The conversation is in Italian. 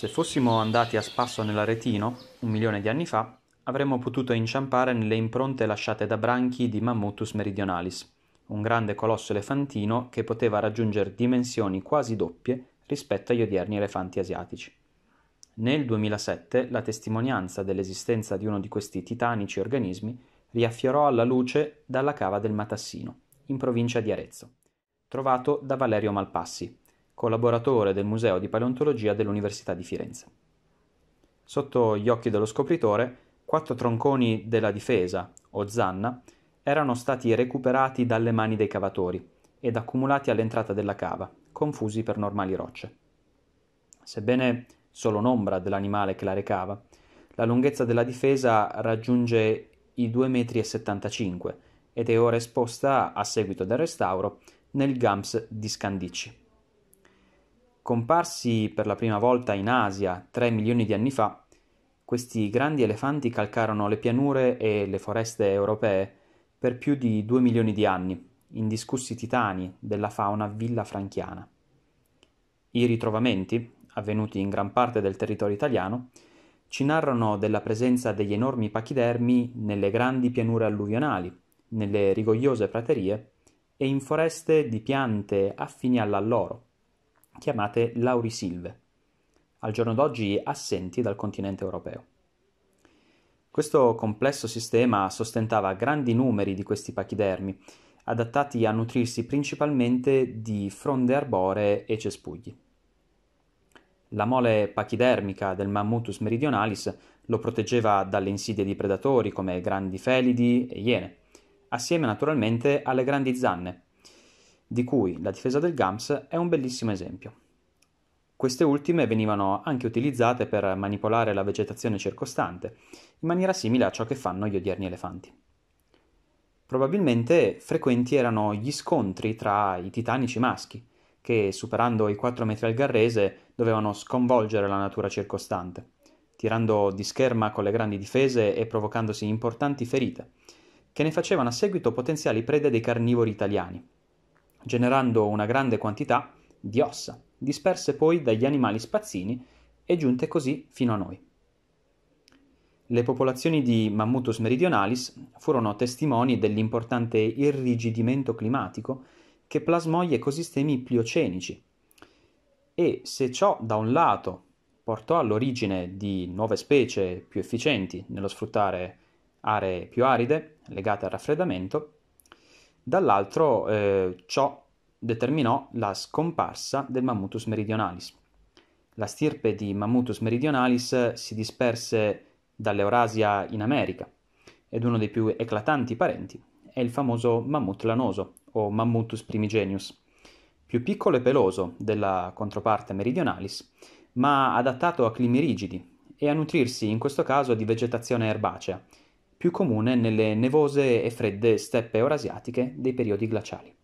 Se fossimo andati a spasso nell'Aretino, un milione di anni fa, avremmo potuto inciampare nelle impronte lasciate da branchi di Mammutus meridionalis, un grande colosso elefantino che poteva raggiungere dimensioni quasi doppie rispetto agli odierni elefanti asiatici. Nel 2007 la testimonianza dell'esistenza di uno di questi titanici organismi riaffiorò alla luce dalla cava del Matassino, in provincia di Arezzo, trovato da Valerio Malpassi, collaboratore del Museo di Paleontologia dell'Università di Firenze. Sotto gli occhi dello scopritore, quattro tronconi della difesa, o zanna, erano stati recuperati dalle mani dei cavatori ed accumulati all'entrata della cava, confusi per normali rocce. Sebbene solo un'ombra dell'animale che la recava, la lunghezza della difesa raggiunge i 2,75 m ed è ora esposta, a seguito del restauro, nel GAMS di Scandicci. Comparsi per la prima volta in Asia 3 milioni di anni fa, questi grandi elefanti calcarono le pianure e le foreste europee per più di 2 milioni di anni, indiscussi titani della fauna villafranchiana. I ritrovamenti, avvenuti in gran parte del territorio italiano, ci narrano della presenza degli enormi pachidermi nelle grandi pianure alluvionali, nelle rigogliose praterie e in foreste di piante affini all'alloro chiamate laurisilve, al giorno d'oggi assenti dal continente europeo. Questo complesso sistema sostentava grandi numeri di questi pachidermi, adattati a nutrirsi principalmente di fronde arboree e cespugli. La mole pachidermica del Mammutus meridionalis lo proteggeva dalle insidie di predatori come grandi felidi e iene, assieme naturalmente alle grandi zanne, di cui la difesa del GAMS è un bellissimo esempio. Queste ultime venivano anche utilizzate per manipolare la vegetazione circostante, in maniera simile a ciò che fanno gli odierni elefanti. Probabilmente frequenti erano gli scontri tra i titanici maschi, che superando i 4 metri al garrese dovevano sconvolgere la natura circostante, tirando di scherma con le grandi difese e provocandosi importanti ferite, che ne facevano a seguito potenziali prede dei carnivori italiani, generando una grande quantità di ossa, disperse poi dagli animali spazzini e giunte così fino a noi. Le popolazioni di Mammutus meridionalis furono testimoni dell'importante irrigidimento climatico che plasmò gli ecosistemi pliocenici e se ciò da un lato portò all'origine di nuove specie più efficienti nello sfruttare aree più aride legate al raffreddamento, dall'altro eh, ciò determinò la scomparsa del Mammutus meridionalis. La stirpe di Mammutus meridionalis si disperse dall'Eurasia in America ed uno dei più eclatanti parenti è il famoso mammut lanoso o Mammutus primigenius, più piccolo e peloso della controparte meridionalis, ma adattato a climi rigidi e a nutrirsi in questo caso di vegetazione erbacea, più comune nelle nevose e fredde steppe eurasiatiche dei periodi glaciali.